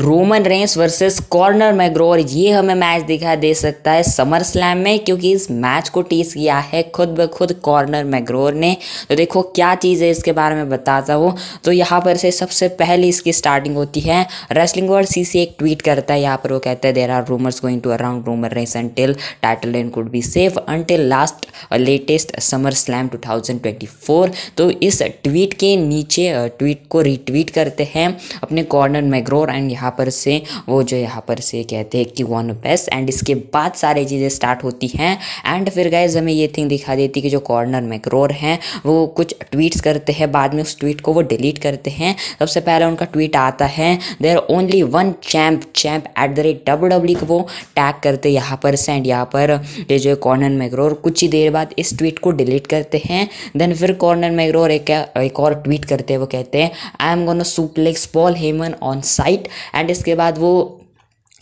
Roman Reigns versus Conor McGregor ये हमें match दिखाई दे सकता है समर स्लैम में क्योंकि इस मैच को टीस किया है खुद ब खुद कॉर्नर मैग्रोर ने तो देखो क्या चीज़ है इसके बारे में बताता हूँ तो यहाँ पर से सबसे पहले इसकी स्टार्टिंग होती है रेसलिंग वर्ल्ड सी एक ट्वीट करता है यहाँ पर वो कहता है there are rumours going to around Roman Reigns until title reign could be safe until last latest Summer Slam too तो इस ट्वीट के नीचे ट्वीट uh, को रिट्वीट करते हैं अपने कॉर्नर मैग्रोर एंड यहाँ यहाँ पर से वो जो यहाँ पर से कहते हैं कि वन पेस एंड इसके बाद सारी चीज़ें स्टार्ट होती हैं एंड फिर गाइज हमें ये थिंग दिखा देती कि जो कॉर्नर मैक्रोर हैं वो कुछ ट्वीट्स करते हैं बाद में उस ट्वीट को वो डिलीट करते हैं सबसे पहले उनका ट्वीट आता है there only one champ champ at the rate W W को वो टैग करते यहाँ पर सेंड यहाँ पर ये जो है कॉर्नर और कुछ ही देर बाद इस ट्वीट को डिलीट करते हैं देन फिर कॉर्नर और एक एक और ट्वीट करते हैं वो कहते हैं I am gonna suplex Paul Heyman on sight and इसके बाद वो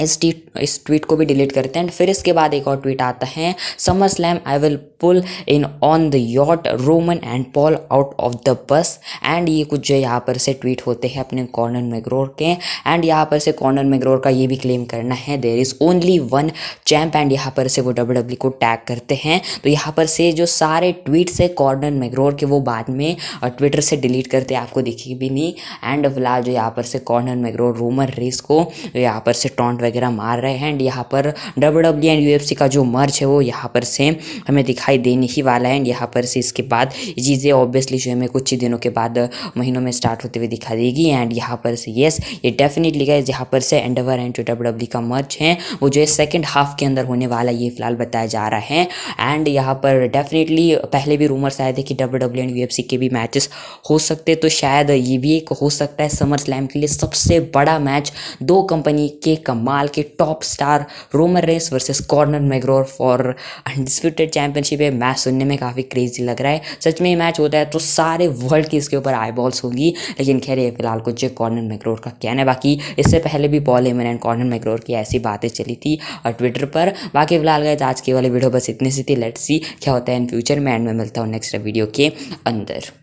इस ट्वीट इस ट्वीट को भी डिलीट करते हैं एंड फिर इसके बाद एक और ट्वीट आता है Summer Slam I will pull in on the yacht Roman and Paul out of the bus and ये कुछ जो यहाँ पर से ट्वीट होते हैं अपने कॉर्नर मैग्रोर के एंड यहाँ पर से कॉर्नर मैग्रोर का ये भी क्लेम करना है there is only one champ and यहाँ पर से वो डब्ल्यू डब्ल्यू e को टैग करते हैं तो यहाँ पर से जो सारे ट्वीट्स है कॉर्नर मैग्रोर के वो बाद में ट्विटर से डिलीट करते आपको दिखी भी नहीं एंड फिलहाल जो यहाँ पर से कॉर्नर मैग्रोर रोमर रेस को यहाँ पर से टॉन्ट वगैरह मार रहे हैं एंड यहाँ पर डब्ल्यू डब्ल्यू एंड यू का जो मर्च है वो यहाँ पर से हमें दिखाई दिखाई देने ही वाला है एंड यहाँ पर से इसके बाद चीज़ें ऑब्वियसली जो हमें कुछ ही दिनों के बाद महीनों में स्टार्ट होते हुए दिखा देगी एंड यहाँ पर से येस ये डेफिनेटली गाइज यहाँ पर से एंडवर एंड टू डब्ल्यू का मर्च है वो जो है सेकेंड हाफ के अंदर होने वाला ये फिलहाल बताया जा रहा है एंड यहाँ पर डेफिनेटली पहले भी रूमर्स आए थे कि डब्ल्यू डब्ल्यू एंड यू के भी मैचेस हो सकते तो शायद ये भी एक हो सकता है समर स्लैम के लिए सबसे बड़ा मैच दो कंपनी के कमाल के top star Roman Reigns versus Conor McGregor for undisputed championship अच्छी पे मैच सुनने में काफ़ी क्रेजी लग रहा है सच में ये मैच होता है तो सारे वर्ल्ड की इसके ऊपर आई बॉल्स होगी लेकिन खैर ये फिलहाल कुछ कॉर्नर मैक्रोर का कहना है बाकी इससे पहले भी Paul Heyman and Conor McGregor की ऐसी बातें चली थी और ट्विटर पर बाकी फिलहाल गए आज के वाले वीडियो बस इतनी सी थी लेट्स सी क्या होता है इन फ्यूचर में एंड में मिलता हूँ नेक्स्ट वीडियो के अंदर